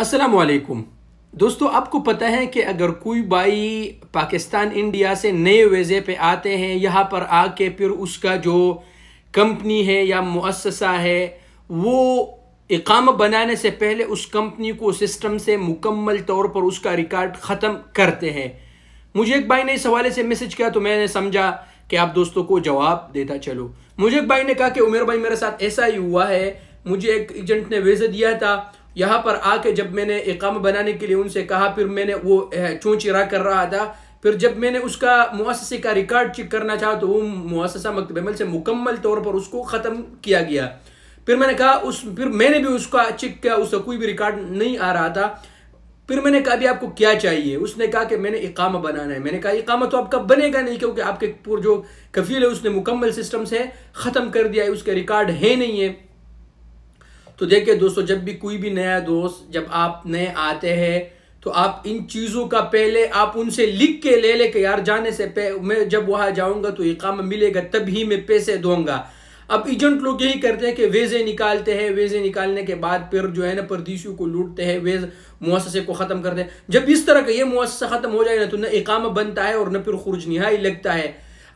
असलकुम दोस्तों आपको पता है कि अगर कोई भाई पाकिस्तान इंडिया से नए वीज़े पे आते हैं यहाँ पर आके फिर उसका जो कंपनी है या मुअससा है वो इकाम बनाने से पहले उस कंपनी को सिस्टम से मुकम्मल तौर पर उसका रिकॉर्ड ख़त्म करते हैं मुझे एक भाई ने इस हवाले से मैसेज किया तो मैंने समझा कि आप दोस्तों को जवाब देता चलो मुझे एक भाई ने कहा कि उमेर भाई मेरे साथ ऐसा ही हुआ है मुझे एक एजेंट ने वीज़ा दिया था यहाँ पर आके जब मैंने इकाम बनाने के लिए उनसे कहा फिर मैंने वो चूँ चिरा कर रहा था फिर जब मैंने उसका मुआसे का रिकॉर्ड चेक करना चाहा तो वो मुआसा मकतब अमल से मुकम्मल तौर पर उसको ख़त्म किया गया फिर मैंने कहा उस फिर मैंने भी उसका चेक किया उसका कोई भी रिकॉर्ड नहीं आ रहा था फिर मैंने कहा भी आपको क्या चाहिए उसने कहा कि मैंने इकामा बनाना है मैंने कहा इकामा तो आपका बनेगा नहीं क्योंकि आपके जो कफील है उसने मुकम्मल सिस्टम से ख़त्म कर दिया है उसके रिकॉर्ड है नहीं है तो देखिए दोस्तों जब भी कोई भी नया दोस्त जब आप नए आते हैं तो आप इन चीज़ों का पहले आप उनसे लिख के ले ले यार जाने से मैं जब वहाँ जाऊँगा तो इकाम मिलेगा तभी मैं पैसे दूंगा अब एजेंट लोग यही करते हैं कि वेजे निकालते हैं वेजे निकालने के बाद फिर जो है ना परदेशियों को लूटते हैं वेज मुआसे को ख़त्म करते हैं जब इस तरह का ये मुआसा ख़त्म हो जाए ना तो न इकामा बनता है और न फिर खुरज नहाई लगता है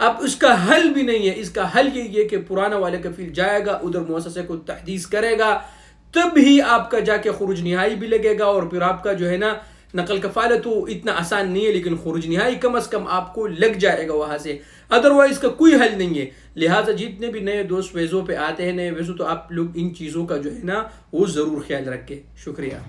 अब उसका हल भी नहीं है इसका हल ये है कि पुराना वाले कफील जाएगा उधर मुससे को तहदीस करेगा तब ही आपका जाके खुरुज नहाई भी लगेगा और फिर आपका जो है ना नकल कफाल तो इतना आसान नहीं है लेकिन खुरुज नहाई कम अज़ कम आपको लग जाएगा वहाँ से अदरवाइज का कोई हल नहीं है लिहाजा जितने भी नए दोस्त वेज़ों पे आते हैं नए वेज़ों तो आप लोग इन चीज़ों का जो है ना वो ज़रूर ख्याल रखें शुक्रिया